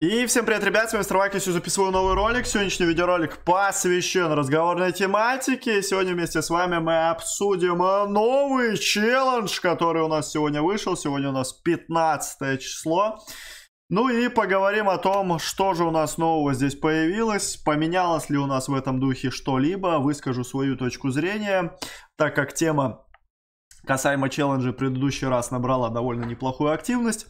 И всем привет, ребят, с вами Старвак, я сегодня записываю новый ролик. Сегодняшний видеоролик посвящен разговорной тематике. Сегодня вместе с вами мы обсудим новый челлендж, который у нас сегодня вышел. Сегодня у нас 15 число. Ну и поговорим о том, что же у нас нового здесь появилось, поменялось ли у нас в этом духе что-либо, выскажу свою точку зрения, так как тема касаемо челленджа, предыдущий раз набрала довольно неплохую активность.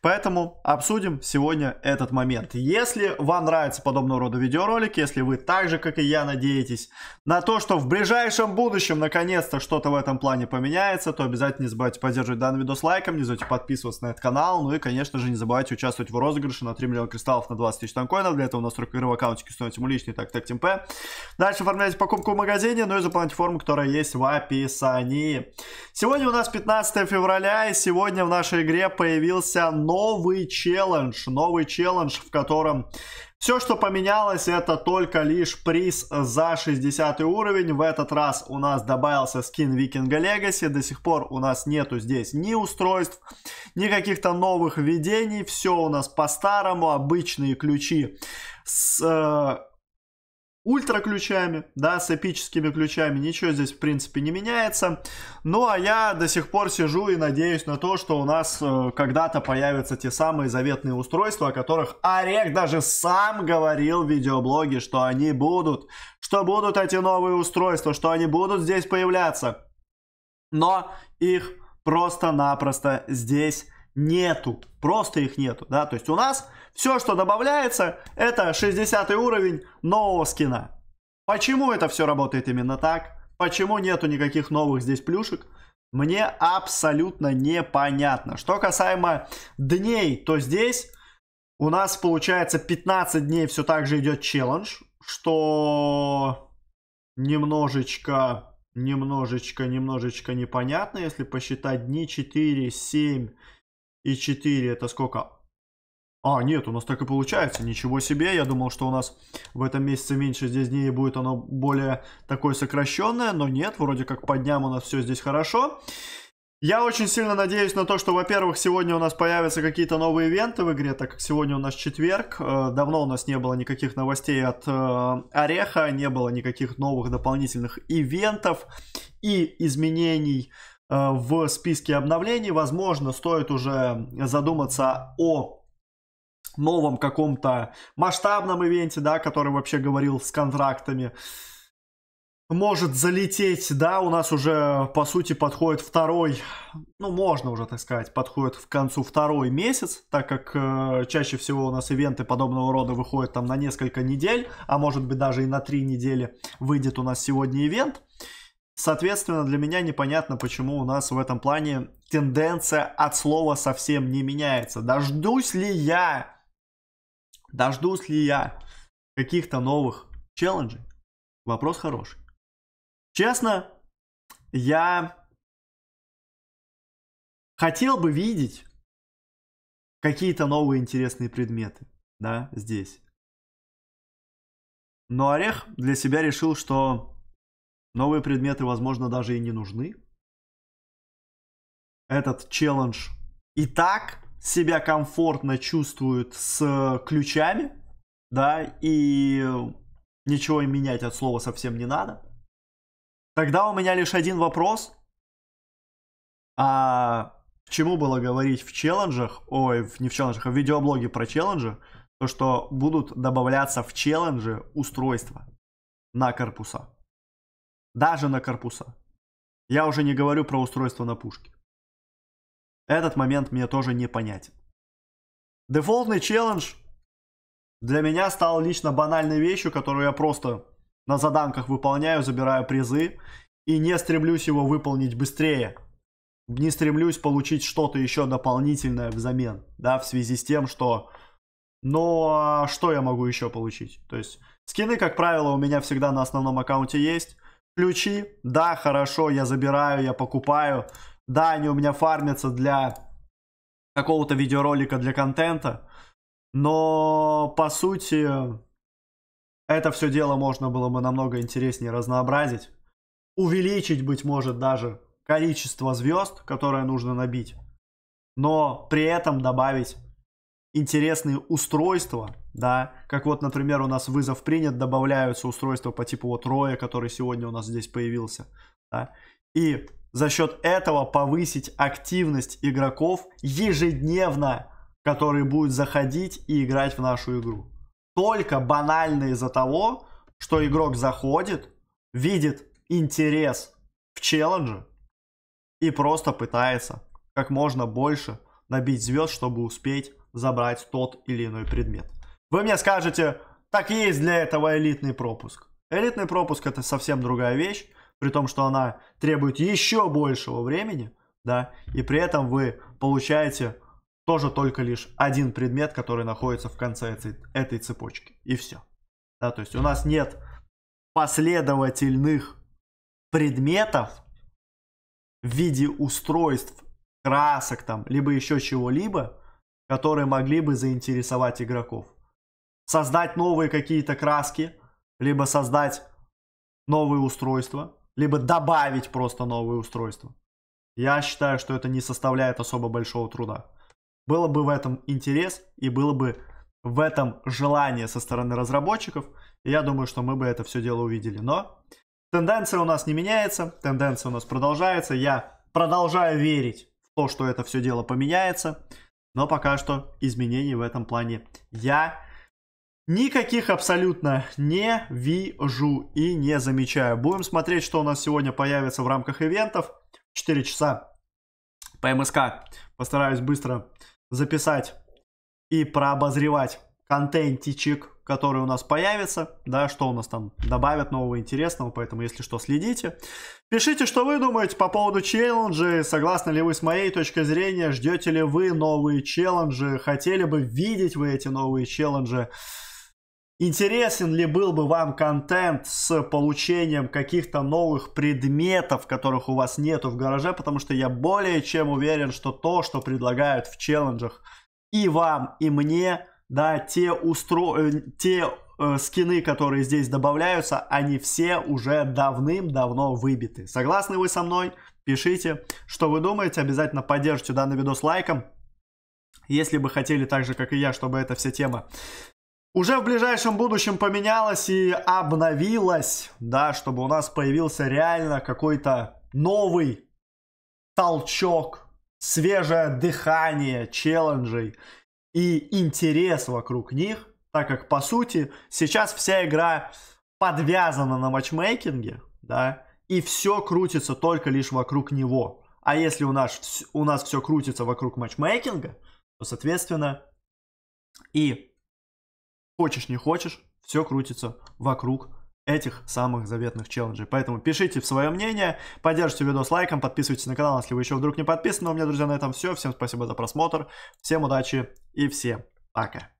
Поэтому обсудим сегодня этот момент. Если вам нравятся подобного рода видеоролики, если вы так же, как и я, надеетесь на то, что в ближайшем будущем наконец-то что-то в этом плане поменяется, то обязательно не забывайте поддерживать данный видос лайком, не забывайте подписываться на этот канал, ну и, конечно же, не забывайте участвовать в розыгрыше на 3 миллиона кристаллов на 20 тысяч танкоинов. Для этого у нас только игровой аккаунтики становится ему личный, так, так, ТМП. Дальше оформляйте покупку в магазине, ну и заполняйте форму, которая есть в описании. Сегодня у нас 15 февраля, и сегодня в нашей игре появился новый челлендж. Новый челлендж, в котором все, что поменялось, это только лишь приз за 60 уровень. В этот раз у нас добавился скин Викинга Легаси. До сих пор у нас нету здесь ни устройств, ни каких-то новых введений. Все у нас по-старому. Обычные ключи с э, ультра ключами, да, с эпическими ключами, ничего здесь в принципе не меняется. Ну а я до сих пор сижу и надеюсь на то, что у нас э, когда-то появятся те самые заветные устройства, о которых Орех даже сам говорил в видеоблоге, что они будут, что будут эти новые устройства, что они будут здесь появляться. Но их просто-напросто здесь нету, просто их нету, да, то есть у нас все, что добавляется, это 60 уровень нового скина. Почему это все работает именно так? Почему нету никаких новых здесь плюшек? Мне абсолютно непонятно. Что касаемо дней, то здесь у нас получается 15 дней все так же идет челлендж, что немножечко, немножечко, немножечко непонятно, если посчитать дни 4, 7, и 4 это сколько? А, нет, у нас так и получается. Ничего себе. Я думал, что у нас в этом месяце меньше здесь дней будет оно более такое сокращенное. Но нет, вроде как по дням у нас все здесь хорошо. Я очень сильно надеюсь на то, что, во-первых, сегодня у нас появятся какие-то новые ивенты в игре, так как сегодня у нас четверг. Э, давно у нас не было никаких новостей от э, Ореха, не было никаких новых дополнительных ивентов и изменений Э, в списке обновлений. Возможно, стоит уже задуматься о новом каком-то масштабном ивенте, да, который вообще говорил с контрактами. Может залететь, да, у нас уже, по сути, подходит второй, ну, можно уже, так сказать, подходит к концу второй месяц, так как э, чаще всего у нас ивенты подобного рода выходят там на несколько недель, а может быть даже и на три недели выйдет у нас сегодня ивент. Э, Соответственно, для меня непонятно, почему у нас в этом плане тенденция от слова совсем не меняется. Дождусь ли я, дождусь ли я каких-то новых челленджей? Вопрос хороший. Честно, я хотел бы видеть какие-то новые интересные предметы, да, здесь. Но Орех для себя решил, что Новые предметы, возможно, даже и не нужны. Этот челлендж и так себя комфортно чувствует с ключами, да, и ничего им менять от слова совсем не надо. Тогда у меня лишь один вопрос. А к чему было говорить в челленджах, ой, не в челленджах, а в видеоблоге про челленджи, то, что будут добавляться в челленджи устройства на корпуса. Даже на корпуса. Я уже не говорю про устройство на пушке. Этот момент мне тоже не понятен. Дефолтный челлендж для меня стал лично банальной вещью, которую я просто на заданках выполняю, забираю призы и не стремлюсь его выполнить быстрее. Не стремлюсь получить что-то еще дополнительное взамен, да, в связи с тем, что... Ну, а что я могу еще получить? То есть, скины, как правило, у меня всегда на основном аккаунте есть ключи. Да, хорошо, я забираю, я покупаю. Да, они у меня фармятся для какого-то видеоролика, для контента. Но, по сути, это все дело можно было бы намного интереснее разнообразить. Увеличить, быть может, даже количество звезд, которое нужно набить. Но при этом добавить интересные устройства, да, как вот, например, у нас вызов принят, добавляются устройства по типу вот роя, который сегодня у нас здесь появился, да, и за счет этого повысить активность игроков ежедневно, которые будут заходить и играть в нашу игру. Только банально из-за того, что игрок заходит, видит интерес в челлендже и просто пытается как можно больше набить звезд, чтобы успеть забрать тот или иной предмет. Вы мне скажете, так есть для этого элитный пропуск. Элитный пропуск это совсем другая вещь, при том, что она требует еще большего времени, да, и при этом вы получаете тоже только лишь один предмет, который находится в конце этой, этой цепочки, и все. Да, то есть у нас нет последовательных предметов в виде устройств, красок там, либо еще чего-либо, которые могли бы заинтересовать игроков. Создать новые какие-то краски, либо создать новые устройства, либо добавить просто новые устройства. Я считаю, что это не составляет особо большого труда. Было бы в этом интерес и было бы в этом желание со стороны разработчиков, и я думаю, что мы бы это все дело увидели. Но тенденция у нас не меняется, тенденция у нас продолжается. Я продолжаю верить в то, что это все дело поменяется. Но пока что изменений в этом плане я никаких абсолютно не вижу и не замечаю. Будем смотреть, что у нас сегодня появится в рамках ивентов. 4 часа по МСК. Постараюсь быстро записать и прообозревать контентичек который у нас появится, да, что у нас там добавят нового интересного, поэтому, если что, следите. Пишите, что вы думаете по поводу челленджей, согласны ли вы с моей точкой зрения, ждете ли вы новые челленджи, хотели бы видеть вы эти новые челленджи, интересен ли был бы вам контент с получением каких-то новых предметов, которых у вас нету в гараже, потому что я более чем уверен, что то, что предлагают в челленджах и вам, и мне – да, те, устро... Э, те э, скины, которые здесь добавляются, они все уже давным-давно выбиты. Согласны вы со мной? Пишите, что вы думаете. Обязательно поддержите данный видос лайком. Если бы хотели так же, как и я, чтобы эта вся тема уже в ближайшем будущем поменялась и обновилась, да, чтобы у нас появился реально какой-то новый толчок, свежее дыхание челленджей и интерес вокруг них, так как, по сути, сейчас вся игра подвязана на матчмейкинге, да, и все крутится только лишь вокруг него. А если у нас, у нас все крутится вокруг матчмейкинга, то, соответственно, и хочешь не хочешь, все крутится вокруг этих самых заветных челленджей. Поэтому пишите свое мнение, поддержите видос лайком, подписывайтесь на канал, если вы еще вдруг не подписаны. У меня, друзья, на этом все. Всем спасибо за просмотр, всем удачи и всем пока.